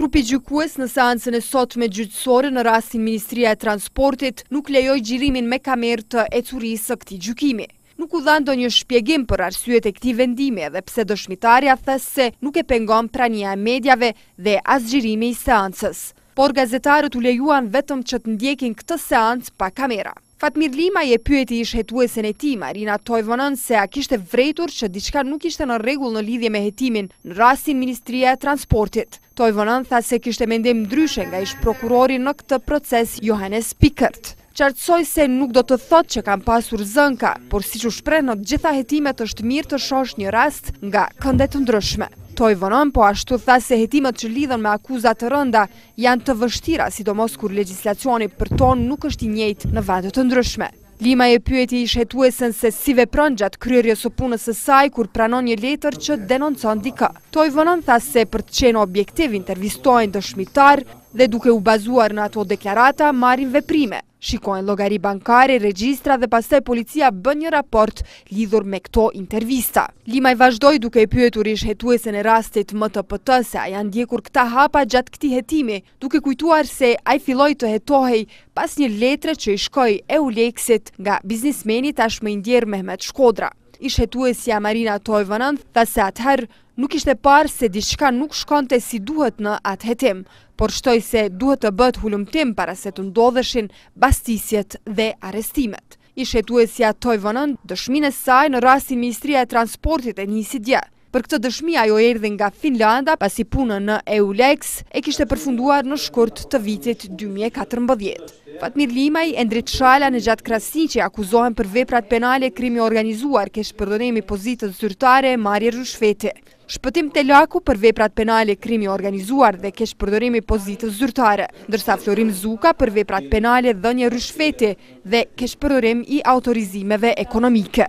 Trupi gjykues në seancën e sot me gjyqësore në rastin Ministria e Transportit nuk lejoj gjirimin me kamerë të ecurisë këti gjykimi. Nuk u dhando një shpjegim për arsyet e këti vendime dhe pse dëshmitarja thësë se nuk e pengon prania e medjave dhe asgjirimi i seancës por gazetarët u lejuan vetëm që të ndjekin këtë seancë pa kamera. Fatmir Lima je pyeti ish hetuese e ti, Marina Tojvonën se a kishte vrejtur që diçka nuk ishte në regull në lidhje me hetimin në rastin Ministria e Transportit. Tojvonën tha se kishte mendim ndryshen nga ish prokurori në këtë proces Johannes Pikert. Qartësoj se nuk do të thot që kam pasur zënka, por si që shprenot gjitha hetimet është mirë të shosh një rast nga këndet ndryshme. Toj po ashtu tha se jetimet që lidhen me akuzat të rënda janë të vështira, sidomos kur legislacioni për ton nuk është i njejt në vendet të ndryshme. Lima e pyeti i shetuesen se si vepron gjatë kryrje së punës e saj kur pranon një letër që denoncon dika. Toj vonon tha se për të qenë objektiv intervistojnë dëshmitar, dhe duke u bazuar në ato deklarata, marin veprime. Shikojnë logari bankare, regjistra dhe pastaj policia bën një raport lidhur me këto intervista. Limaj vazhdoj duke e pyetur ish hetuese në rastit më të pëtëse, se a janë djekur këta hapa gjatë këti hetimi, duke kujtuar se a i filoj të hetohej pas një letre që i shkoj e u leksit nga biznismeni tashme indjer Mehmet Shkodra. Ish hetuese ja Marina Tojvënën dhe se atëherë nuk ishte parë se diçka nuk shkonte si duhet në atë hetim, por shtoj se duhet të bët hulumtim para se të ndodheshin bastisjet dhe arestimet. I shetu e si atoj vënën dëshmine saj në rastin Ministria e Transportit e njësi dje. Për këtë dëshmi ajo erdi nga Finlanda, pasi punën në EULEX, e kishte përfunduar në shkurt të vitit 2014. Fatmir Limaj, Endrit Shala në gjatë krasin që akuzohen për veprat penale krimi organizuar kesh përdonemi pozitët zyrtare Marje Rushfete. Shpëtim të laku për veprat penale krimi organizuar dhe kesh përdorimi pozitës zyrtare, dërsa Florim Zuka për veprat penale dhe një rëshfete dhe kesh përdorim i autorizimeve ekonomike.